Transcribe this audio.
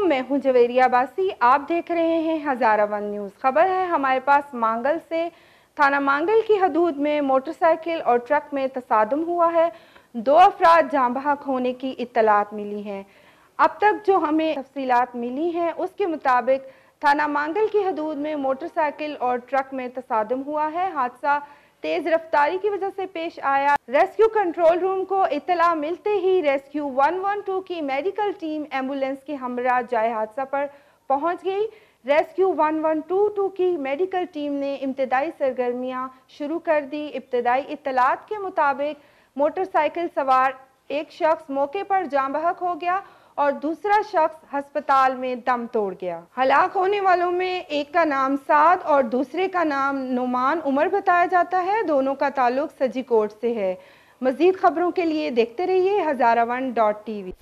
वालेकुम मैं हूं जवेरिया बासी आप देख रहे हैं हज़ारा वन न्यूज़ खबर है हमारे पास मांगल से थाना मांगल की हदूद में मोटरसाइकिल और ट्रक में तसादम हुआ है दो अफराद जाँ बहक होने की इतलात मिली हैं अब तक जो हमें तफसीत मिली हैं उसके मुताबिक थाना मांगल की हदूद में मोटरसाइकिल और ट्रक में तसादम हुआ है हादसा तेज रफ्तारी की वजह से पेश आया रेस्क्यू कंट्रोल रूम को इतला मिलते ही रेस्क्यू 112 की मेडिकल टीम एम्बुलेंस के हमरा जाए हादसा पर पहुंच गई रेस्क्यू 1122 की मेडिकल टीम ने इब्तदाई सरगर्मियां शुरू कर दी इब्तदाई इतलात के मुताबिक मोटरसाइकिल सवार एक शख्स मौके पर जाम बहक हो गया और दूसरा शख्स अस्पताल में दम तोड़ गया हलाक होने वालों में एक का नाम साद और दूसरे का नाम नुमान उमर बताया जाता है दोनों का ताल्लुक सजी कोर्ट से है मजीद खबरों के लिए देखते रहिए Hazara one dot T we